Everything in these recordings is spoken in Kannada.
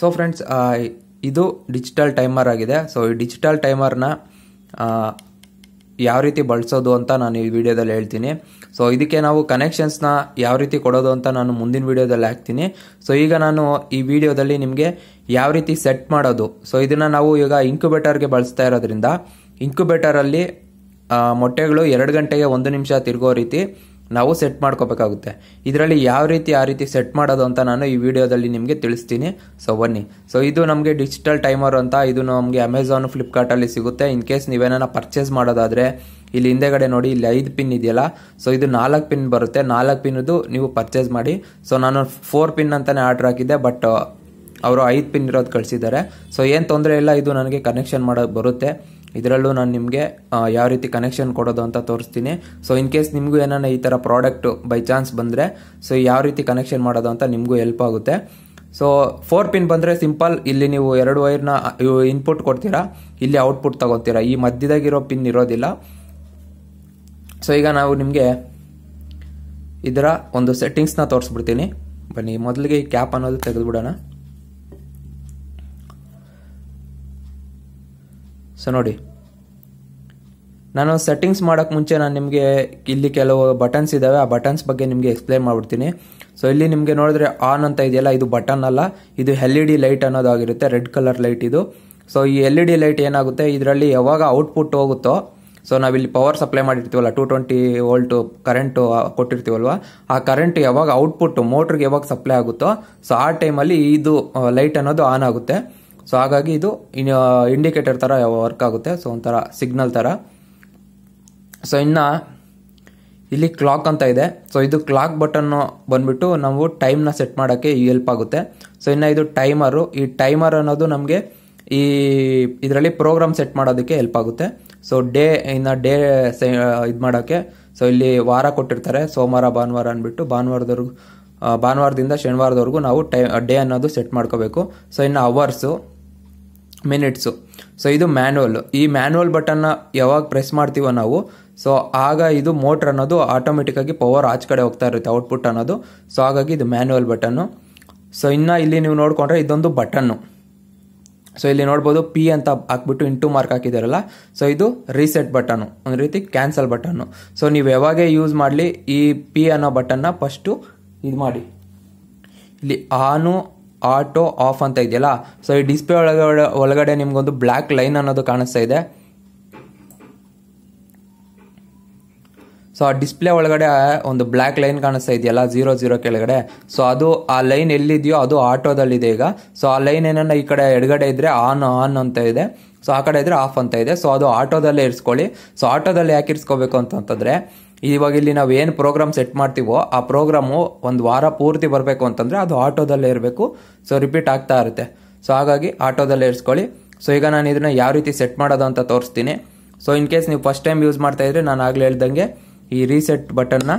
ಸೊ ಫ್ರೆಂಡ್ಸ್ ಇದು ಡಿಜಿಟಲ್ ಟೈಮರ್ ಆಗಿದೆ ಸೊ ಈ ಡಿಜಿಟಲ್ ಟೈಮರ್ನ ಯಾವ ರೀತಿ ಬಳಸೋದು ಅಂತ ನಾನು ಈ ವಿಡಿಯೋದಲ್ಲಿ ಹೇಳ್ತೀನಿ ಸೊ ಇದಕ್ಕೆ ನಾವು ಕನೆಕ್ಷನ್ಸ್ನ ಯಾವ ರೀತಿ ಕೊಡೋದು ಅಂತ ನಾನು ಮುಂದಿನ ವಿಡಿಯೋದಲ್ಲಿ ಹಾಕ್ತೀನಿ ಸೊ ಈಗ ನಾನು ಈ ವಿಡಿಯೋದಲ್ಲಿ ನಿಮಗೆ ಯಾವ ರೀತಿ ಸೆಟ್ ಮಾಡೋದು ಸೊ ಇದನ್ನು ನಾವು ಈಗ ಇಂಕ್ಯುಬೇಟರ್ಗೆ ಬಳಸ್ತಾ ಇರೋದ್ರಿಂದ ಇಂಕ್ಯುಬೇಟರಲ್ಲಿ ಮೊಟ್ಟೆಗಳು ಎರಡು ಗಂಟೆಗೆ ಒಂದು ನಿಮಿಷ ತಿರುಗೋ ರೀತಿ ನಾವು ಸೆಟ್ ಮಾಡ್ಕೋಬೇಕಾಗುತ್ತೆ ಇದರಲ್ಲಿ ಯಾವ ರೀತಿ ಆ ರೀತಿ ಸೆಟ್ ಮಾಡೋದು ಅಂತ ನಾನು ಈ ವಿಡಿಯೋದಲ್ಲಿ ನಿಮಗೆ ತಿಳಿಸ್ತೀನಿ ಸೊ ಬನ್ನಿ ಸೊ ಇದು ನಮಗೆ ಡಿಜಿಟಲ್ ಟೈಮರ್ ಅಂತ ಇದು ನಮಗೆ ಅಮೆಝಾನ್ ಫ್ಲಿಪ್ಕಾರ್ಟಲ್ಲಿ ಸಿಗುತ್ತೆ ಇನ್ ಕೇಸ್ ನೀವೇನ ಪರ್ಚೇಸ್ ಮಾಡೋದಾದರೆ ಇಲ್ಲಿ ಹಿಂದೆಗಡೆ ನೋಡಿ ಇಲ್ಲಿ ಐದು ಪಿನ್ ಇದೆಯಲ್ಲ ಸೊ ಇದು ನಾಲ್ಕು ಪಿನ್ ಬರುತ್ತೆ ನಾಲ್ಕು ಪಿನ್ದು ನೀವು ಪರ್ಚೇಸ್ ಮಾಡಿ ಸೊ ನಾನು ಫೋರ್ ಪಿನ್ ಅಂತಲೇ ಆರ್ಡ್ರ್ ಹಾಕಿದ್ದೆ ಬಟ್ ಅವರು ಐದು ಪಿನ್ ಇರೋದು ಕಳಿಸಿದ್ದಾರೆ ಸೊ ಏನು ತೊಂದರೆ ಇಲ್ಲ ಇದು ನನಗೆ ಕನೆಕ್ಷನ್ ಮಾಡೋದು ಬರುತ್ತೆ ಇದರಲ್ಲೂ ನಾನು ನಿಮಗೆ ಯಾವ ರೀತಿ ಕನೆಕ್ಷನ್ ಕೊಡೋದು ಅಂತ ತೋರಿಸ್ತೀನಿ ಸೊ ಇನ್ ಕೇಸ್ ನಿಮಗೂ ಏನಾನ ಈ ಥರ ಪ್ರಾಡಕ್ಟು ಬೈ ಚಾನ್ಸ್ ಬಂದರೆ ಸೊ ಯಾವ ರೀತಿ ಕನೆಕ್ಷನ್ ಮಾಡೋದು ಅಂತ ನಿಮಗೂ ಹೆಲ್ಪ್ ಆಗುತ್ತೆ ಸೊ ಫೋರ್ ಪಿನ್ ಬಂದರೆ ಸಿಂಪಲ್ ಇಲ್ಲಿ ನೀವು ಎರಡು ವೈರ್ನ ಇನ್ಪುಟ್ ಕೊಡ್ತೀರಾ ಇಲ್ಲಿ ಔಟ್ಪುಟ್ ತಗೋತೀರಾ ಈ ಮಧ್ಯದಾಗಿರೋ ಪಿನ್ ಇರೋದಿಲ್ಲ ಸೊ ಈಗ ನಾವು ನಿಮಗೆ ಇದರ ಒಂದು ಸೆಟ್ಟಿಂಗ್ಸ್ನ ತೋರಿಸ್ಬಿಡ್ತೀನಿ ಬನ್ನಿ ಮೊದಲಿಗೆ ಈ ಕ್ಯಾಪ್ ಅನ್ನೋದು ತೆಗೆದುಬಿಡೋಣ ಸೊ ನೋಡಿ ನಾನು ಸೆಟ್ಟಿಂಗ್ಸ್ ಮಾಡೋಕ್ಕೆ ಮುಂಚೆ ನಾನು ನಿಮಗೆ ಇಲ್ಲಿ ಕೆಲವು ಬಟನ್ಸ್ ಇದ್ದಾವೆ ಆ ಬಟನ್ಸ್ ಬಗ್ಗೆ ನಿಮಗೆ ಎಕ್ಸ್ಪ್ಲೈನ್ ಮಾಡಿಬಿಡ್ತೀನಿ ಸೊ ಇಲ್ಲಿ ನಿಮಗೆ ನೋಡಿದ್ರೆ ಆನ್ ಅಂತ ಇದೆಯಲ್ಲ ಇದು ಬಟನ್ ಅಲ್ಲ ಇದು ಎಲ್ ಇ ಡಿ ಲೈಟ್ ಅನ್ನೋದಾಗಿರುತ್ತೆ ರೆಡ್ ಕಲರ್ ಲೈಟ್ ಇದು ಸೊ ಈ ಎಲ್ ಇ ಡಿ ಲೈಟ್ ಏನಾಗುತ್ತೆ ಇದರಲ್ಲಿ ಯಾವಾಗ ಔಟ್ಪುಟ್ ಹೋಗುತ್ತೋ ಸೊ ನಾವಿಲ್ಲಿ ಪವರ್ ಸಪ್ಲೈ ಮಾಡಿರ್ತೀವಲ್ಲ ಟೂ ಟ್ವೆಂಟಿ ವೋಲ್ಟು ಕರೆಂಟು ಕೊಟ್ಟಿರ್ತೀವಲ್ವ ಆ ಕರೆಂಟ್ ಯಾವಾಗ ಔಟ್ಪುಟ್ ಮೋಟ್ರಿಗೆ ಯಾವಾಗ ಸಪ್ಲೈ ಆಗುತ್ತೋ ಸೊ ಆ ಟೈಮಲ್ಲಿ ಇದು ಲೈಟ್ ಅನ್ನೋದು ಆನ್ ಆಗುತ್ತೆ ಸೊ ಹಾಗಾಗಿ ಇದು ಇಂಡಿಕೇಟರ್ ಥರ ವರ್ಕ್ ಆಗುತ್ತೆ ಸೊ ಒಂಥರ ಸಿಗ್ನಲ್ ಥರ ಸೊ ಇನ್ನು ಇಲ್ಲಿ ಕ್ಲಾಕ್ ಅಂತ ಇದೆ ಸೊ ಇದು ಕ್ಲಾಕ್ ಬಟನ್ನು ಬಂದ್ಬಿಟ್ಟು ನಾವು ಟೈಮ್ನ ಸೆಟ್ ಮಾಡೋಕ್ಕೆ ಹೆಲ್ಪ್ ಆಗುತ್ತೆ ಸೊ ಇನ್ನು ಇದು ಟೈಮರು ಈ ಟೈಮರ್ ಅನ್ನೋದು ನಮಗೆ ಈ ಇದರಲ್ಲಿ ಪ್ರೋಗ್ರಾಮ್ ಸೆಟ್ ಮಾಡೋದಕ್ಕೆ ಹೆಲ್ಪ್ ಆಗುತ್ತೆ ಸೊ ಡೇ ಇನ್ನು ಡೇ ಸೆ ಇದು ಮಾಡೋಕ್ಕೆ ಸೊ ಇಲ್ಲಿ ವಾರ ಕೊಟ್ಟಿರ್ತಾರೆ ಸೋಮವಾರ ಭಾನುವಾರ ಅಂದ್ಬಿಟ್ಟು ಭಾನುವಾರದವರೆಗೂ ಭಾನುವಾರದಿಂದ ಶನಿವಾರದವರೆಗೂ ನಾವು ಟೈ ಡೇ ಅನ್ನೋದು ಸೆಟ್ ಮಾಡ್ಕೋಬೇಕು ಸೊ ಇನ್ನು ಅವರ್ಸು ಮಿನಿಟ್ಸು ಸೊ ಇದು ಮ್ಯಾನ್ಯಲ್ ಈ ಮ್ಯಾನ್ಯಲ್ ಬಟನ್ನ ಯಾವಾಗ ಪ್ರೆಸ್ ಮಾಡ್ತೀವೋ ನಾವು ಸೊ ಆಗ ಇದು ಮೋಟ್ರ್ ಅನ್ನೋದು ಆಟೋಮೆಟಿಕ್ಕಾಗಿ ಪವರ್ ಆಚೆ ಕಡೆ ಹೋಗ್ತಾ ಇರುತ್ತೆ ಔಟ್ಪುಟ್ ಅನ್ನೋದು ಸೊ ಹಾಗಾಗಿ ಇದು ಮ್ಯಾನ್ಯಲ್ ಬಟನ್ನು ಸೊ ಇನ್ನು ಇಲ್ಲಿ ನೀವು ನೋಡಿಕೊಂಡ್ರೆ ಇದೊಂದು ಬಟನ್ನು ಸೊ ಇಲ್ಲಿ ನೋಡ್ಬೋದು ಪಿ ಅಂತ ಹಾಕ್ಬಿಟ್ಟು ಇಂಟು ಮಾರ್ಕ್ ಹಾಕಿದಾರಲ್ಲ ಸೊ ಇದು ರೀಸೆಟ್ ಬಟನ್ನು ಒಂದು ರೀತಿ ಕ್ಯಾನ್ಸಲ್ ಬಟನ್ನು ಸೊ ನೀವು ಯಾವಾಗೇ ಯೂಸ್ ಮಾಡಲಿ ಈ ಪಿ ಅನ್ನೋ ಬಟನ್ನ ಫಸ್ಟು ಇದು ಮಾಡಿ ಇಲ್ಲಿ ಆನು ಆಟೋ ಆಫ್ ಅಂತ ಇದೆಯಲ್ಲ ಸೊ ಈ ಡಿಸ್ಪ್ಲೇ ಒಳಗಡೆ ಒಳಗಡೆ ನಿಮ್ಗೊಂದು ಬ್ಲ್ಯಾಕ್ ಲೈನ್ ಅನ್ನೋದು ಕಾಣಿಸ್ತಾ ಇದೆ ಸೊ ಆ ಡಿಸ್ಪ್ಲೇ ಒಳಗಡೆ ಒಂದು ಬ್ಲ್ಯಾಕ್ ಲೈನ್ ಕಾಣಿಸ್ತಾ ಇದೆಯಲ್ಲ ಜೀರೋ ಜೀರೋ ಕೆಳಗಡೆ ಸೊ ಅದು ಆ ಲೈನ್ ಎಲ್ಲಿದೆಯೋ ಅದು ಆಟೋದಲ್ಲಿದೆ ಈಗ ಸೊ ಆ ಲೈನ್ ಏನನ್ನ ಈ ಕಡೆ ಎಡಗಡೆ ಇದ್ರೆ ಆನ್ ಆನ್ ಅಂತ ಇದೆ ಸೊ ಆ ಕಡೆ ಇದ್ದರೆ ಆಫ್ ಅಂತ ಇದೆ ಸೊ ಅದು ಆಟೋದಲ್ಲೇ ಇರಿಸ್ಕೊಳ್ಳಿ ಸೊ ಆಟೋದಲ್ಲಿ ಯಾಕೆ ಇರಿಸ್ಕೋಬೇಕು ಅಂತಂತಂದರೆ ಇವಾಗ ಇಲ್ಲಿ ನಾವು ಏನು ಪ್ರೋಗ್ರಾಮ್ ಸೆಟ್ ಮಾಡ್ತೀವೋ ಆ ಪ್ರೋಗ್ರಾಮು ಒಂದು ವಾರ ಪೂರ್ತಿ ಬರಬೇಕು ಅಂತಂದರೆ ಅದು ಆಟೋದಲ್ಲೇ ಇರಬೇಕು ಸೊ ರಿಪೀಟ್ ಆಗ್ತಾ ಇರುತ್ತೆ ಸೊ ಹಾಗಾಗಿ ಆಟೋದಲ್ಲೇ ಇರಿಸ್ಕೊಳ್ಳಿ ಸೊ ಈಗ ನಾನು ಇದನ್ನು ಯಾವ ರೀತಿ ಸೆಟ್ ಮಾಡೋದು ಅಂತ ತೋರಿಸ್ತೀನಿ ಸೊ ಇನ್ ಕೇಸ್ ನೀವು ಫಸ್ಟ್ ಟೈಮ್ ಯೂಸ್ ಮಾಡ್ತಾ ಇದ್ರೆ ನಾನು ಆಗಲೇ ಹೇಳ್ದಂಗೆ ಈ ರೀಸೆಟ್ ಬಟನ್ನ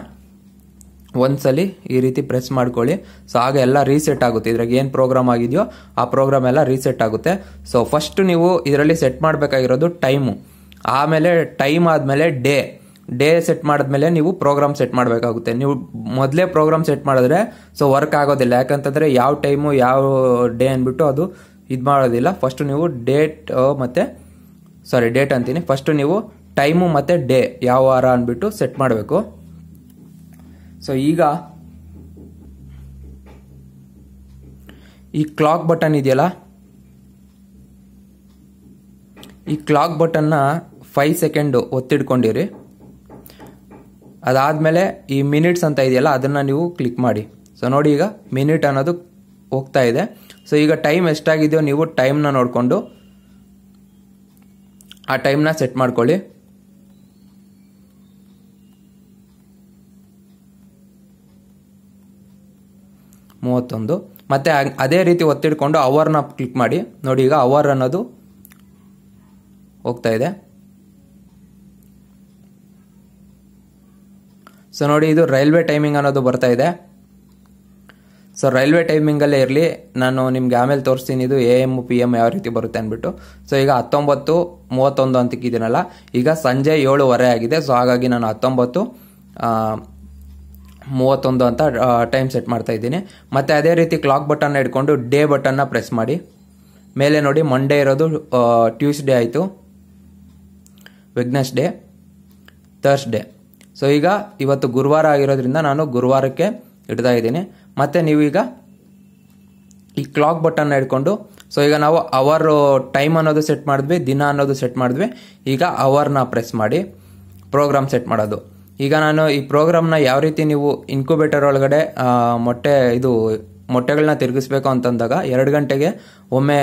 ಒಂದ್ಸಲಿ ಈ ರೀತಿ ಪ್ರೆಸ್ ಮಾಡ್ಕೊಳ್ಳಿ ಸೊ ಆಗ ಎಲ್ಲ ರೀಸೆಟ್ ಆಗುತ್ತೆ ಇದ್ರಾಗ ಏನು ಪ್ರೋಗ್ರಾಮ್ ಆಗಿದೆಯೋ ಆ ಪ್ರೋಗ್ರಾಮ್ ಎಲ್ಲ ರೀಸೆಟ್ ಆಗುತ್ತೆ ಸೊ ಫಸ್ಟ್ ನೀವು ಇದರಲ್ಲಿ ಸೆಟ್ ಮಾಡಬೇಕಾಗಿರೋದು ಟೈಮು ಆಮೇಲೆ ಟೈಮ್ ಆದಮೇಲೆ ಡೇ ಡೇ ಸೆಟ್ ಮಾಡಿದ್ಮೇಲೆ ನೀವು ಪ್ರೋಗ್ರಾಮ್ ಸೆಟ್ ಮಾಡಬೇಕಾಗುತ್ತೆ ನೀವು ಮೊದಲೇ ಪ್ರೋಗ್ರಾಮ್ ಸೆಟ್ ಮಾಡಿದ್ರೆ ಸೊ ವರ್ಕ್ ಆಗೋದಿಲ್ಲ ಯಾಕಂತಂದರೆ ಯಾವ ಟೈಮು ಯಾವ ಡೇ ಅಂದ್ಬಿಟ್ಟು ಅದು ಇದು ಮಾಡೋದಿಲ್ಲ ಫಸ್ಟು ನೀವು ಡೇಟ್ ಮತ್ತು ಸಾರಿ ಡೇಟ್ ಅಂತೀನಿ ಫಸ್ಟು ನೀವು ಟೈಮು ಮತ್ತು ಡೇ ಯಾವ ವಾರ ಅಂದ್ಬಿಟ್ಟು ಸೆಟ್ ಮಾಡಬೇಕು ಸೊ ಈಗ ಈ ಕ್ಲಾಕ್ ಬಟನ್ ಇದೆಯಲ್ಲ ಈ ಕ್ಲಾಕ್ ಬಟನ್ನ ಫೈವ್ ಸೆಕೆಂಡು ಒತ್ತಿಡ್ಕೊಂಡಿರಿ ಅದಾದಮೇಲೆ ಈ ಮಿನಿಟ್ಸ್ ಅಂತ ಇದೆಯಲ್ಲ ಅದನ್ನು ನೀವು ಕ್ಲಿಕ್ ಮಾಡಿ ಸೊ ನೋಡಿ ಈಗ ಮಿನಿಟ್ ಅನ್ನೋದು ಹೋಗ್ತಾ ಇದೆ ಸೊ ಈಗ ಟೈಮ್ ಎಷ್ಟಾಗಿದೆಯೋ ನೀವು ಟೈಮ್ನ ನೋಡಿಕೊಂಡು ಆ ಟೈಮ್ನ ಸೆಟ್ ಮಾಡ್ಕೊಳ್ಳಿ ಮೂವತ್ತೊಂದು ಮತ್ತೆ ಅದೇ ರೀತಿ ಒತ್ತಿಡ್ಕೊಂಡು ಅವರ್ನ ಕ್ಲಿಕ್ ಮಾಡಿ ನೋಡಿ ಈಗ ಅವರ್ ಅನ್ನೋದು ಹೋಗ್ತಾ ಇದೆ ಸೊ ನೋಡಿ ಇದು ರೈಲ್ವೆ ಟೈಮಿಂಗ್ ಅನ್ನೋದು ಬರ್ತಾ ಇದೆ ಸೊ ರೈಲ್ವೆ ಟೈಮಿಂಗಲ್ಲೇ ಇರಲಿ ನಾನು ನಿಮ್ಗೆ ಆಮೇಲೆ ತೋರಿಸ್ತೀನಿ ಇದು ಎ ಎಮ್ ಪಿ ಎಮ್ ಯಾವ ರೀತಿ ಬರುತ್ತೆ ಅಂದ್ಬಿಟ್ಟು ಸೊ ಈಗ ಹತ್ತೊಂಬತ್ತು ಮೂವತ್ತೊಂದು ಅಂತಿಕ್ಕಿದ್ದೀನಲ್ಲ ಈಗ ಸಂಜೆ ಏಳುವರೆ ಆಗಿದೆ ಸೊ ಹಾಗಾಗಿ ನಾನು ಹತ್ತೊಂಬತ್ತು ಮೂವತ್ತೊಂದು ಅಂತ ಟೈಮ್ ಸೆಟ್ ಮಾಡ್ತಾ ಇದ್ದೀನಿ ಮತ್ತು ಅದೇ ರೀತಿ ಕ್ಲಾಕ್ ಬಟನ್ನ ಹಿಡ್ಕೊಂಡು ಡೇ ಬಟನ್ನ ಪ್ರೆಸ್ ಮಾಡಿ ಮೇಲೆ ನೋಡಿ ಮಂಡೇ ಇರೋದು ಟ್ಯೂಸ್ಡೇ ಆಯಿತು ಥರ್ಸ್ ಥರ್ಸ್ಡೇ ಸೊ ಈಗ ಇವತ್ತು ಗುರುವಾರ ಆಗಿರೋದ್ರಿಂದ ನಾನು ಗುರುವಾರಕ್ಕೆ ಇಡ್ತಾ ಇದ್ದೀನಿ ಮತ್ತು ನೀವೀಗ ಈ ಕ್ಲಾಕ್ ಬಟನ್ನ ಹಿಡ್ಕೊಂಡು ಸೊ ಈಗ ನಾವು ಅವರು ಟೈಮ್ ಅನ್ನೋದು ಸೆಟ್ ಮಾಡಿದ್ವಿ ದಿನ ಅನ್ನೋದು ಸೆಟ್ ಮಾಡಿದ್ವಿ ಈಗ ಅವರ್ನ ಪ್ರೆಸ್ ಮಾಡಿ ಪ್ರೋಗ್ರಾಮ್ ಸೆಟ್ ಮಾಡೋದು ಈಗ ನಾನು ಈ ಪ್ರೋಗ್ರಾಮ್ನ ಯಾವ ರೀತಿ ನೀವು ಇನ್ಕ್ಯುಬೇಟರ್ ಒಳಗಡೆ ಮೊಟ್ಟೆ ಇದು ಮೊಟ್ಟೆಗಳನ್ನ ತಿರುಗಿಸ್ಬೇಕು ಅಂತಂದಾಗ ಎರಡು ಗಂಟೆಗೆ ಒಮ್ಮೆ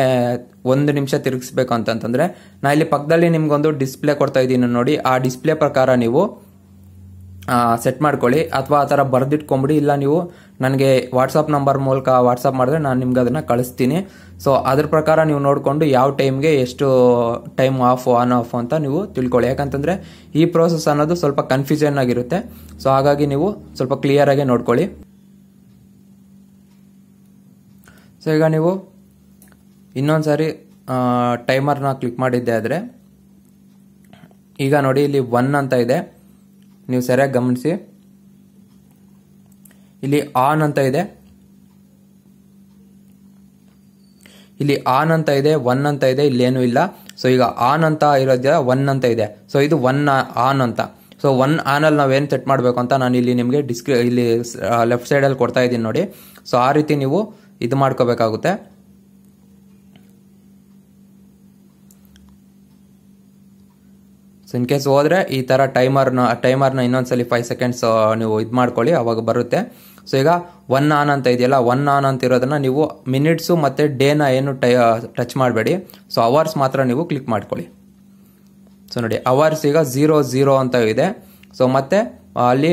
ಒಂದು ನಿಮಿಷ ತಿರುಗಿಸ್ಬೇಕು ಅಂತಂತಂದರೆ ನಾನು ಇಲ್ಲಿ ಪಕ್ಕದಲ್ಲಿ ನಿಮ್ಗೊಂದು ಡಿಸ್ಪ್ಲೇ ಕೊಡ್ತಾ ಇದ್ದೀನಿ ನೋಡಿ ಆ ಡಿಸ್ಪ್ಲೇ ಪ್ರಕಾರ ನೀವು ಸೆಟ್ ಮಾಡ್ಕೊಳ್ಳಿ ಅಥವಾ ಆ ಥರ ಬರೆದಿಟ್ಕೊಂಬಿಡಿ ಇಲ್ಲ ನೀವು ನನಗೆ ವಾಟ್ಸಪ್ ನಂಬರ್ ಮೂಲಕ ವಾಟ್ಸಪ್ ಮಾಡಿದ್ರೆ ನಾನು ನಿಮ್ಗೆ ಅದನ್ನು ಕಳಿಸ್ತೀನಿ ಸೊ ಅದ್ರ ಪ್ರಕಾರ ನೀವು ನೋಡಿಕೊಂಡು ಯಾವ ಟೈಮ್ಗೆ ಎಷ್ಟು ಟೈಮ್ ಆಫ್ ಆನ್ ಆಫ್ ಅಂತ ನೀವು ತಿಳ್ಕೊಳ್ಳಿ ಯಾಕಂತಂದರೆ ಈ ಪ್ರೋಸೆಸ್ ಅನ್ನೋದು ಸ್ವಲ್ಪ ಕನ್ಫ್ಯೂಷನ್ ಆಗಿರುತ್ತೆ ಸೊ ಹಾಗಾಗಿ ನೀವು ಸ್ವಲ್ಪ ಕ್ಲಿಯರಾಗಿ ನೋಡ್ಕೊಳ್ಳಿ ಸೊ ಈಗ ನೀವು ಇನ್ನೊಂದು ಸಾರಿ ಟೈಮರ್ನ ಕ್ಲಿಕ್ ಮಾಡಿದ್ದೆ ಆದರೆ ಈಗ ನೋಡಿ ಇಲ್ಲಿ ಒನ್ ಅಂತ ಇದೆ ನೀವು ಸರಿಯಾಗಿ ಗಮನಿಸಿ ಇಲ್ಲಿ ಆನ್ ಅಂತ ಇದೆ ಇಲ್ಲಿ ಆನ್ ಅಂತ ಇದೆ ಒನ್ ಅಂತ ಇದೆ ಏನು ಇಲ್ಲ ಸೊ ಈಗ ಆನ್ ಅಂತ ಇರೋದಿಲ್ಲ ಒನ್ ಅಂತ ಇದೆ ಸೊ ಇದು ಒನ್ ಆನ್ ಅಂತ ಸೊ ಒನ್ ಆನಲ್ಲಿ ನಾವೇನು ಸೆಟ್ ಮಾಡಬೇಕು ಅಂತ ನಾನು ಇಲ್ಲಿ ನಿಮಗೆ ಡಿಸ್ಕ್ರಿ ಇಲ್ಲಿ ಲೆಫ್ಟ್ ಸೈಡಲ್ಲಿ ಕೊಡ್ತಾ ಇದ್ದೀನಿ ನೋಡಿ ಸೊ ಆ ರೀತಿ ನೀವು ಇದು ಮಾಡ್ಕೋಬೇಕಾಗುತ್ತೆ ಸೊ ಇನ್ ಕೇಸ್ ಹೋದರೆ ಈ ಥರ ಟೈಮರ್ನ ಟೈಮರ್ನ ಇನ್ನೊಂದ್ಸಲಿ ಫೈವ್ ಸೆಕೆಂಡ್ಸ್ ನೀವು ಇದು ಮಾಡ್ಕೊಳ್ಳಿ ಅವಾಗ ಬರುತ್ತೆ ಸೊ ಈಗ ಒನ್ ಆನ್ ಅಂತ ಇದೆಯಲ್ಲ ಒನ್ ಆನ್ ಅಂತ ಇರೋದನ್ನ ನೀವು ಮಿನಿಟ್ಸು ಮತ್ತು ಡೇನ ಏನು ಟೈ ಟಚ್ ಮಾಡಬೇಡಿ ಸೊ ಅವರ್ಸ್ ಮಾತ್ರ ನೀವು ಕ್ಲಿಕ್ ಮಾಡ್ಕೊಳ್ಳಿ ಸೊ ನೋಡಿ ಅವರ್ಸ್ ಈಗ ಝೀರೋ ಝೀರೋ ಅಂತ ಇದೆ ಸೊ ಮತ್ತು ಅಲ್ಲಿ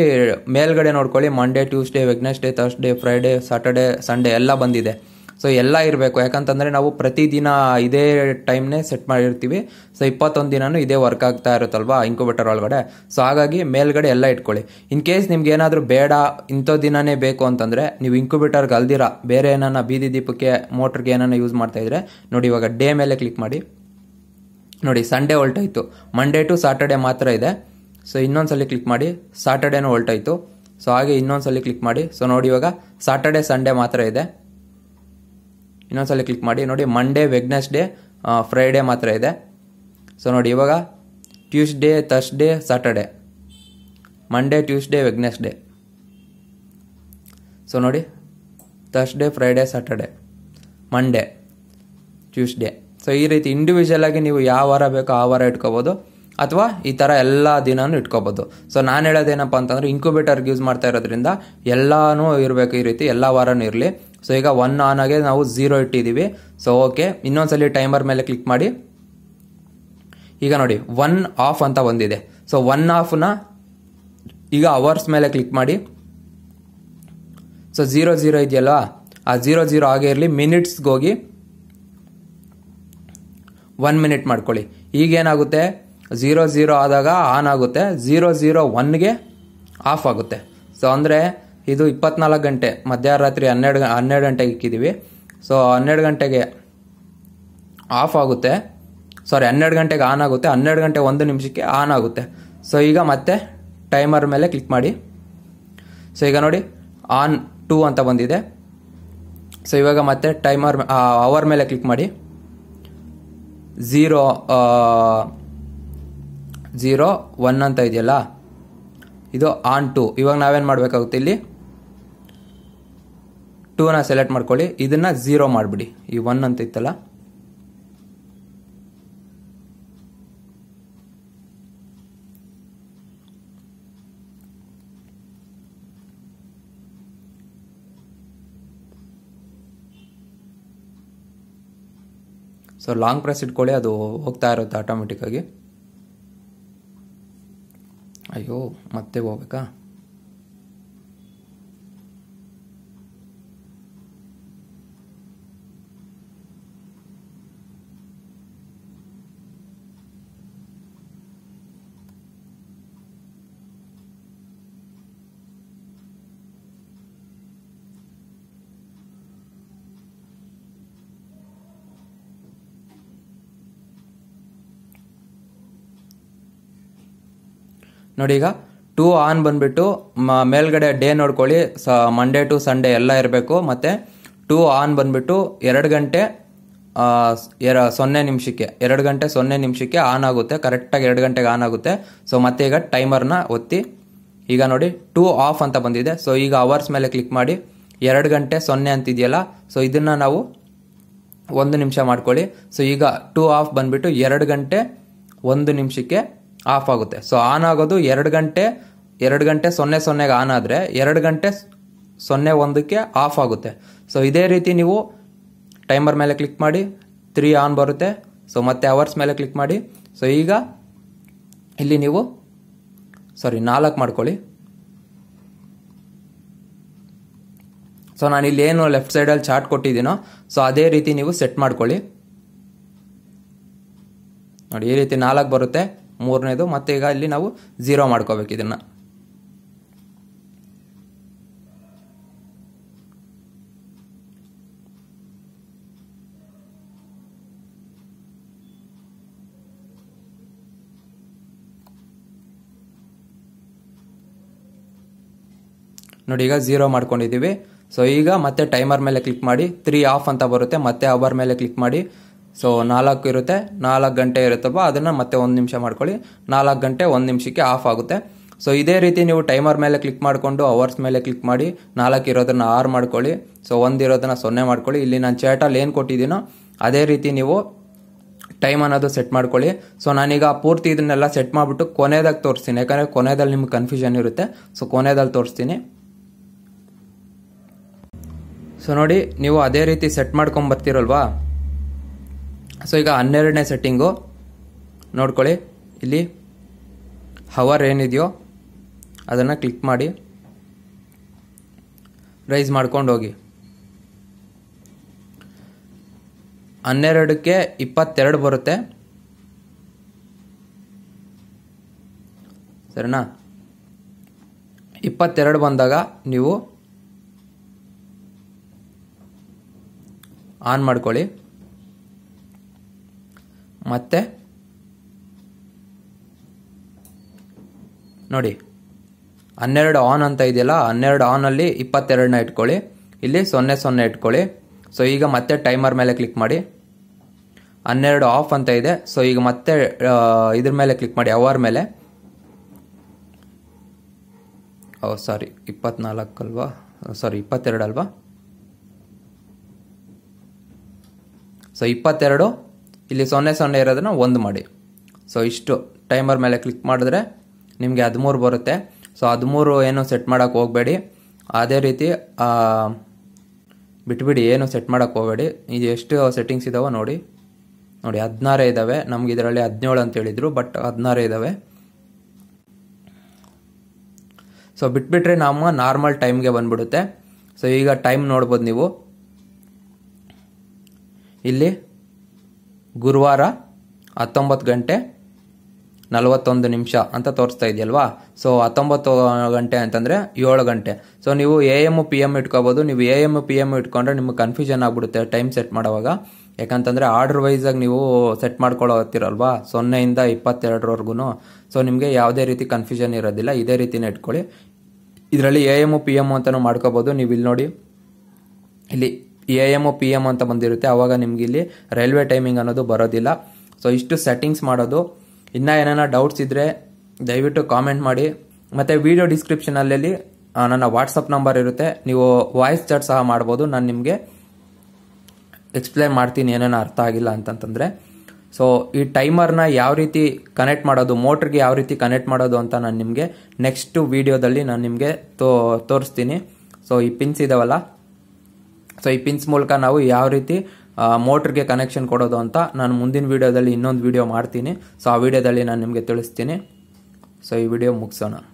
ಮೇಲ್ಗಡೆ ನೋಡ್ಕೊಳ್ಳಿ Monday Tuesday Wednesday Thursday Friday Saturday Sunday ಎಲ್ಲ ಬಂದಿದೆ ಸೊ ಎಲ್ಲ ಇರಬೇಕು ಯಾಕಂತಂದರೆ ನಾವು ಪ್ರತಿದಿನ ಇದೇ ಟೈಮ್ನೇ ಸೆಟ್ ಮಾಡಿರ್ತೀವಿ ಸೊ ಇಪ್ಪತ್ತೊಂದು ದಿನವೂ ಇದೇ ವರ್ಕ್ ಆಗ್ತಾ ಇರುತ್ತಲ್ವಾ ಇಂಕ್ಯುಬೇಟರ್ ಒಳಗಡೆ ಸೊ ಹಾಗಾಗಿ ಮೇಲ್ಗಡೆ ಎಲ್ಲ ಇಟ್ಕೊಳ್ಳಿ ಇನ್ ಕೇಸ್ ನಿಮ್ಗೆ ಏನಾದರೂ ಬೇಡ ಇಂಥ ದಿನವೇ ಬೇಕು ಅಂತಂದರೆ ನೀವು ಇಂಕ್ಯುಬೇಟರ್ಗೆ ಅಲ್ದಿರ ಬೇರೆ ಏನನ್ನ ಬೀದಿ ದೀಪಕ್ಕೆ ಮೋಟ್ರಿಗೆ ಏನಾನ ಯೂಸ್ ಮಾಡ್ತಾ ಇದ್ರೆ ನೋಡಿ ಇವಾಗ ಡೇ ಮೇಲೆ ಕ್ಲಿಕ್ ಮಾಡಿ ನೋಡಿ ಸಂಡೇ ಹೊಲ್ಟಾಯಿತು ಮಂಡೇ ಟು ಸಾಟರ್ಡೆ ಮಾತ್ರ ಇದೆ ಸೊ ಇನ್ನೊಂದ್ಸಲಿ ಕ್ಲಿಕ್ ಮಾಡಿ ಸಾಟರ್ಡೇನೂ ಹೊಲ್ಟಾಯ್ತು ಸೊ ಹಾಗೆ ಇನ್ನೊಂದ್ಸಲಿ ಕ್ಲಿಕ್ ಮಾಡಿ ಸೊ ನೋಡಿ ಇವಾಗ ಸಾಟರ್ಡೆ ಸಂಡೇ ಮಾತ್ರ ಇದೆ ಇನ್ನೊಂದ್ಸಲ ಕ್ಲಿಕ್ ಮಾಡಿ ನೋಡಿ ಮಂಡೇ ಡೇ ಫ್ರೈಡೇ ಮಾತ್ರ ಇದೆ ಸೊ ನೋಡಿ ಇವಾಗ Tuesday Thursday Saturday Monday Tuesday day so ನೋಡಿ Thursday Friday Saturday Monday Tuesday so ಈ ರೀತಿ ಇಂಡಿವಿಜುವಲಾಗಿ ನೀವು ಯಾವ ವಾರ ಬೇಕೋ ಆ ವಾರ ಇಟ್ಕೋಬೋದು ಅಥವಾ ಈ ಥರ ಎಲ್ಲ ದಿನವೂ ಇಟ್ಕೋಬೋದು ಸೊ ನಾನು ಹೇಳೋದೇನಪ್ಪ ಅಂತಂದರೆ ಇನ್ಕ್ಯುಬೇಟರ್ಗೆ ಯೂಸ್ ಮಾಡ್ತಾ ಇರೋದ್ರಿಂದ ಎಲ್ಲನೂ ಇರಬೇಕು ಈ ರೀತಿ ಎಲ್ಲ ವಾರನೂ ಇರಲಿ ಸೊ ಈಗ ಒನ್ ಆನ್ ಆಗಿ ನಾವು ಝೀರೋ ಇಟ್ಟಿದ್ದೀವಿ ಸೊ ಓಕೆ ಇನ್ನೊಂದ್ಸಲಿ ಟೈಮರ್ ಮೇಲೆ ಕ್ಲಿಕ್ ಮಾಡಿ ಈಗ ನೋಡಿ ಒನ್ ಆಫ್ ಅಂತ ಒಂದಿದೆ ಸೊ ಒನ್ ಆಫ್ನ ಈಗ ಅವರ್ಸ್ ಮೇಲೆ ಕ್ಲಿಕ್ ಮಾಡಿ ಸೊ ಝೀರೋ ಝೀರೋ ಇದೆಯಲ್ಲ ಆ ಝೀರೋ ಝೀರೋ ಆಗೇ ಇರಲಿ ಮಿನಿಟ್ಸ್ಗೆ ಹೋಗಿ ಒನ್ ಮಿನಿಟ್ ಮಾಡ್ಕೊಳ್ಳಿ ಈಗೇನಾಗುತ್ತೆ ಝೀರೋ ಝೀರೋ ಆದಾಗ ಆನ್ ಆಗುತ್ತೆ ಝೀರೋ ಝೀರೋ ಒನ್ಗೆ ಆಫ್ ಆಗುತ್ತೆ ಸೊ ಅಂದರೆ ಇದು ಇಪ್ಪತ್ನಾಲ್ಕು ಗಂಟೆ ಮಧ್ಯರಾತ್ರಿ ಹನ್ನೆರಡು ಹನ್ನೆರಡು ಗಂಟೆಗೆ ಇಕ್ಕಿದ್ದೀವಿ ಸೊ ಹನ್ನೆರಡು ಗಂಟೆಗೆ ಆಫ್ ಆಗುತ್ತೆ ಸಾರಿ ಹನ್ನೆರಡು ಗಂಟೆಗೆ ಆನ್ ಆಗುತ್ತೆ ಹನ್ನೆರಡು ಗಂಟೆ ಒಂದು ನಿಮಿಷಕ್ಕೆ ಆನ್ ಆಗುತ್ತೆ ಸೊ ಈಗ ಮತ್ತೆ ಟೈಮರ್ ಮೇಲೆ ಕ್ಲಿಕ್ ಮಾಡಿ ಸೊ ಈಗ ನೋಡಿ ಆನ್ ಟೂ ಅಂತ ಬಂದಿದೆ ಸೊ ಇವಾಗ ಮತ್ತೆ ಟೈಮರ್ ಅವರ್ ಮೇಲೆ ಕ್ಲಿಕ್ ಮಾಡಿ ಝೀರೋ ಝೀರೋ ಒನ್ ಅಂತ ಇದೆಯಲ್ಲ ಇದು ಆನ್ ಟು ಇವಾಗ ನಾವೇನು ಮಾಡಬೇಕಾಗುತ್ತೆ ಇಲ್ಲಿ ಟೂನ ಸೆಲೆಕ್ಟ್ ಮಾಡ್ಕೊಳ್ಳಿ ಇದನ್ನ ಜೀರೋ ಮಾಡಿಬಿಡಿ ಈ ಒನ್ ಅಂತ ಇತ್ತಲ್ಲ ಸೊ ಲಾಂಗ್ ಪ್ರೆಸ್ ಇಟ್ಕೊಳ್ಳಿ ಅದು ಹೋಗ್ತಾ ಇರುತ್ತೆ ಆಗಿ ಅಯ್ಯೋ ಮತ್ತೆ ಹೋಗ್ಬೇಕಾ ನೋಡಿ ಈಗ ಟೂ ಆನ್ ಬಂದ್ಬಿಟ್ಟು ಮೇಲ್ಗಡೆ ಡೇ ನೋಡ್ಕೊಳ್ಳಿ ಸ ಮಂಡೇ ಟು ಸಂಡೇ ಎಲ್ಲ ಇರಬೇಕು ಮತ್ತು ಟೂ ಆನ್ ಬಂದ್ಬಿಟ್ಟು ಎರಡು ಗಂಟೆ ಎರ ಸೊನ್ನೆ ನಿಮಿಷಕ್ಕೆ ಎರಡು ಗಂಟೆ ಸೊನ್ನೆ ನಿಮಿಷಕ್ಕೆ ಆನ್ ಆಗುತ್ತೆ ಕರೆಕ್ಟಾಗಿ ಎರಡು ಗಂಟೆಗೆ ಆನ್ ಆಗುತ್ತೆ ಸೊ ಮತ್ತೆ ಈಗ ಟೈಮರ್ನ ಒತ್ತಿ ಈಗ ನೋಡಿ ಟೂ ಆಫ್ ಅಂತ ಬಂದಿದೆ ಸೊ ಈಗ ಅವರ್ಸ್ ಮೇಲೆ ಕ್ಲಿಕ್ ಮಾಡಿ ಎರಡು ಗಂಟೆ ಸೊನ್ನೆ ಅಂತಿದೆಯಲ್ಲ ಸೊ ಇದನ್ನು ನಾವು ಒಂದು ನಿಮಿಷ ಮಾಡ್ಕೊಳ್ಳಿ ಸೊ ಈಗ ಟೂ ಆಫ್ ಬಂದುಬಿಟ್ಟು ಎರಡು ಗಂಟೆ ಒಂದು ನಿಮಿಷಕ್ಕೆ ಆಫ್ ಆಗುತ್ತೆ ಸೊ ಆನ್ ಆಗೋದು ಎರಡು ಗಂಟೆ ಎರಡು ಗಂಟೆ ಸೊನ್ನೆ ಸೊನ್ನೆಗೆ ಆನ್ ಆದರೆ ಎರಡು ಗಂಟೆ ಸೊನ್ನೆ ಒಂದಕ್ಕೆ ಆಫ್ ಆಗುತ್ತೆ ಸೊ ಇದೇ ರೀತಿ ನೀವು ಟೈಮರ್ ಮೇಲೆ ಕ್ಲಿಕ್ ಮಾಡಿ ತ್ರೀ ಆನ್ ಬರುತ್ತೆ ಸೊ ಮತ್ತೆ ಅವರ್ಸ್ ಮೇಲೆ ಕ್ಲಿಕ್ ಮಾಡಿ ಸೊ ಈಗ ಇಲ್ಲಿ ನೀವು ಸಾರಿ ನಾಲ್ಕು ಮಾಡ್ಕೊಳ್ಳಿ ಸೊ ನಾನು ಇಲ್ಲಿ ಏನು ಲೆಫ್ಟ್ ಸೈಡಲ್ಲಿ ಚಾರ್ಟ್ ಕೊಟ್ಟಿದ್ದೀನೋ ಸೊ ಅದೇ ರೀತಿ ನೀವು ಸೆಟ್ ಮಾಡ್ಕೊಳ್ಳಿ ನೋಡಿ ಈ ರೀತಿ ನಾಲ್ಕು ಬರುತ್ತೆ ಮೂರನೇದು ಮತ್ತು ಈಗ ಇಲ್ಲಿ ನಾವು ಝೀರೋ ಮಾಡ್ಕೋಬೇಕು ಇದನ್ನು ನೋಡಿ ಈಗ ಝೀರೋ ಮಾಡ್ಕೊಂಡಿದ್ದೀವಿ ಸೊ ಈಗ ಮತ್ತೆ ಟೈಮರ್ ಮೇಲೆ ಕ್ಲಿಕ್ ಮಾಡಿ ತ್ರೀ ಆಫ್ ಅಂತ ಬರುತ್ತೆ ಮತ್ತೆ ಅವರ್ ಮೇಲೆ ಕ್ಲಿಕ್ ಮಾಡಿ ಸೊ ನಾಲ್ಕು ಇರುತ್ತೆ ನಾಲ್ಕು ಗಂಟೆ ಇರುತ್ತಪ್ಪ ಅದನ್ನು ಮತ್ತೆ ಒಂದು ನಿಮಿಷ ಮಾಡ್ಕೊಳ್ಳಿ ನಾಲ್ಕು ಗಂಟೆ ಒಂದು ನಿಮಿಷಕ್ಕೆ ಆಫ್ ಆಗುತ್ತೆ ಸೊ ಇದೇ ರೀತಿ ನೀವು ಟೈಮರ್ ಮೇಲೆ ಕ್ಲಿಕ್ ಮಾಡಿಕೊಂಡು ಅವರ್ಸ್ ಮೇಲೆ ಕ್ಲಿಕ್ ಮಾಡಿ ನಾಲ್ಕು ಇರೋದನ್ನು ಆರು ಮಾಡ್ಕೊಳ್ಳಿ ಸೊ ಒಂದು ಇರೋದನ್ನು ಸೊನ್ನೆ ಮಾಡ್ಕೊಳ್ಳಿ ಇಲ್ಲಿ ನಾನು ಚೇಟಲ್ಲಿ ಏನು ಕೊಟ್ಟಿದ್ದೀನೋ ಅದೇ ರೀತಿ ನೀವು ಟೈಮ್ ಅನ್ನೋದು ಸೆಟ್ ಮಾಡ್ಕೊಳ್ಳಿ ಸೊ ನಾನೀಗ ಪೂರ್ತಿ ಇದನ್ನೆಲ್ಲ ಸೆಟ್ ಮಾಡಿಬಿಟ್ಟು ಕೊನೆಯದಾಗ ತೋರಿಸ್ತೀನಿ ಯಾಕಂದರೆ ಕೊನೆಯಲ್ಲಿ ನಿಮ್ಗೆ ಕನ್ಫ್ಯೂಷನ್ ಇರುತ್ತೆ ಸೊ ಕೊನೆದಲ್ಲಿ ತೋರಿಸ್ತೀನಿ ಸೊ ನೋಡಿ ನೀವು ಅದೇ ರೀತಿ ಸೆಟ್ ಮಾಡ್ಕೊಂಬರ್ತೀರಲ್ವಾ ಸೊ ಈಗ ಹನ್ನೆರಡನೇ ಸೆಟ್ಟಿಂಗು ನೋಡ್ಕೊಳ್ಳಿ ಇಲ್ಲಿ ಹವರ್ ಏನಿದೆಯೋ ಅದನ್ನು ಕ್ಲಿಕ್ ಮಾಡಿ ರೈಸ್ ಮಾಡ್ಕೊಂಡು ಹೋಗಿ ಹನ್ನೆರಡಕ್ಕೆ ಇಪ್ಪತ್ತೆರಡು ಬರುತ್ತೆ ಸರಿನಾ ಇಪ್ಪತ್ತೆರಡು ಬಂದಾಗ ನೀವು ಆನ್ ಮಾಡ್ಕೊಳ್ಳಿ ಮತ್ತೆ ನೋಡಿ ಹನ್ನೆರಡು ಆನ್ ಅಂತ ಇದೆಯಲ್ಲ ಹನ್ನೆರಡು ಆನಲ್ಲಿ ಇಪ್ಪತ್ತೆರಡನ್ನ ಇಟ್ಕೊಳ್ಳಿ ಇಲ್ಲಿ ಸೊನ್ನೆ ಸೊನ್ನೆ ಇಟ್ಕೊಳ್ಳಿ ಸೊ ಈಗ ಮತ್ತೆ ಟೈಮರ್ ಮೇಲೆ ಕ್ಲಿಕ್ ಮಾಡಿ ಹನ್ನೆರಡು ಆಫ್ ಅಂತ ಇದೆ ಸೊ ಈಗ ಮತ್ತೆ ಇದ್ರ ಮೇಲೆ ಕ್ಲಿಕ್ ಮಾಡಿ ಅವರ್ ಮೇಲೆ ಓ ಸಾರಿ ಇಪ್ಪತ್ನಾಲ್ಕು ಅಲ್ವಾ ಸಾರಿ ಇಪ್ಪತ್ತೆರಡು ಅಲ್ವಾ ಸೊ ಇಪ್ಪತ್ತೆರಡು ಇಲ್ಲಿ ಸೊನ್ನೆ ಸೊನ್ನೆ ಇರೋದನ್ನು ಒಂದು ಮಾಡಿ ಸೊ ಇಷ್ಟು ಟೈಮರ್ ಮೇಲೆ ಕ್ಲಿಕ್ ಮಾಡಿದ್ರೆ ನಿಮಗೆ ಹದಿಮೂರು ಬರುತ್ತೆ ಸೊ ಹದಿಮೂರು ಏನು ಸೆಟ್ ಮಾಡೋಕ್ಕೆ ಹೋಗಬೇಡಿ ಅದೇ ರೀತಿ ಬಿಟ್ಬಿಡಿ ಏನು ಸೆಟ್ ಮಾಡೋಕ್ಕೆ ಹೋಗಬೇಡಿ ಇದು ಎಷ್ಟು ಸೆಟ್ಟಿಂಗ್ಸ್ ಇದಾವೆ ನೋಡಿ ನೋಡಿ ಹದಿನಾರೇ ಇದ್ದಾವೆ ನಮ್ಗೆ ಇದರಲ್ಲಿ ಹದಿನೇಳು ಅಂತ ಹೇಳಿದರು ಬಟ್ ಹದಿನಾರು ಇದ್ದಾವೆ ಸೊ ಬಿಟ್ಬಿಟ್ರೆ ನಮ್ಮ ನಾರ್ಮಲ್ ಟೈಮ್ಗೆ ಬಂದ್ಬಿಡುತ್ತೆ ಸೊ ಈಗ ಟೈಮ್ ನೋಡ್ಬೋದು ನೀವು ಇಲ್ಲಿ ಗುರುವಾರ ಹತ್ತೊಂಬತ್ತು ಗಂಟೆ ನಲವತ್ತೊಂದು ನಿಮಿಷ ಅಂತ ತೋರಿಸ್ತಾ ಇದೆಯಲ್ವಾ ಸೊ ಹತ್ತೊಂಬತ್ತು ಗಂಟೆ ಅಂತಂದರೆ ಏಳು ಗಂಟೆ ಸೊ ನೀವು ಎ ಎಮ್ ಪಿ ಎಮ್ ಇಟ್ಕೋಬೋದು ನೀವು ಎ ಎಮ್ ಪಿ ಎಮ್ ಇಟ್ಕೊಂಡ್ರೆ ನಿಮಗೆ ಕನ್ಫ್ಯೂಷನ್ ಆಗಿಬಿಡುತ್ತೆ ಟೈಮ್ ಸೆಟ್ ಮಾಡೋವಾಗ ಯಾಕಂತಂದರೆ ಆರ್ಡರ್ ವೈಸಾಗಿ ನೀವು ಸೆಟ್ ಮಾಡ್ಕೊಳ್ಳೋತ್ತಿರಲ್ವಾ ಸೊನ್ನೆಯಿಂದ ಇಪ್ಪತ್ತೆರಡರವರೆಗೂ ಸೊ ನಿಮಗೆ ಯಾವುದೇ ರೀತಿ ಕನ್ಫ್ಯೂಷನ್ ಇರೋದಿಲ್ಲ ಇದೇ ರೀತಿನೇ ಇಟ್ಕೊಳ್ಳಿ ಇದರಲ್ಲಿ ಎ ಎಮ್ ಪಿ ಎಮ್ ಅಂತಲೂ ಮಾಡ್ಕೋಬೋದು ನೀವು ಇಲ್ಲಿ ನೋಡಿ ಇಲ್ಲಿ ಎ ಎಮ್ ಪಿ ಎಮ್ ಅಂತ ಬಂದಿರುತ್ತೆ ಅವಾಗ ನಿಮ್ಗೆ ಇಲ್ಲಿ ರೈಲ್ವೆ ಟೈಮಿಂಗ್ ಅನ್ನೋದು ಬರೋದಿಲ್ಲ ಸೊ ಇಷ್ಟು ಸೆಟ್ಟಿಂಗ್ಸ್ ಮಾಡೋದು ಇನ್ನೂ ಏನೇನೋ ಡೌಟ್ಸ್ ಇದ್ರೆ ದಯವಿಟ್ಟು ಕಾಮೆಂಟ್ ಮಾಡಿ ಮತ್ತೆ ವಿಡಿಯೋ ಡಿಸ್ಕ್ರಿಪ್ಷನಲ್ಲಿ ನನ್ನ ವಾಟ್ಸಪ್ ನಂಬರ್ ಇರುತ್ತೆ ನೀವು ವಾಯ್ಸ್ ಚಾಟ್ ಸಹ ಮಾಡ್ಬೋದು ನಾನು ನಿಮಗೆ ಎಕ್ಸ್ಪ್ಲೇನ್ ಮಾಡ್ತೀನಿ ಏನೇನೋ ಅರ್ಥ ಆಗಿಲ್ಲ ಅಂತಂತಂದರೆ ಸೊ ಈ ಟೈಮರ್ನ ಯಾವ ರೀತಿ ಕನೆಕ್ಟ್ ಮಾಡೋದು ಮೋಟ್ರಿಗೆ ಯಾವ ರೀತಿ ಕನೆಕ್ಟ್ ಮಾಡೋದು ಅಂತ ನಾನು ನಿಮಗೆ ನೆಕ್ಸ್ಟ್ ವಿಡಿಯೋದಲ್ಲಿ ನಾನು ನಿಮಗೆ ತೋ ತೋರಿಸ್ತೀನಿ ಸೊ ಈ ಪಿನ್ಸ್ ಇದಾವಲ್ಲ ಸೊ ಈ ಪಿನ್ಸ್ ಮೂಲಕ ನಾವು ಯಾವ ರೀತಿ ಮೋಟ್ರಿಗೆ ಕನೆಕ್ಷನ್ ಕೊಡೋದು ಅಂತ ನಾನು ಮುಂದಿನ ವೀಡಿಯೋದಲ್ಲಿ ಇನ್ನೊಂದು ವಿಡಿಯೋ ಮಾಡ್ತೀನಿ ಸೊ ಆ ವಿಡಿಯೋದಲ್ಲಿ ನಾನು ನಿಮಗೆ ತಿಳಿಸ್ತೀನಿ ಸೊ ಈ ವಿಡಿಯೋ ಮುಗಿಸೋಣ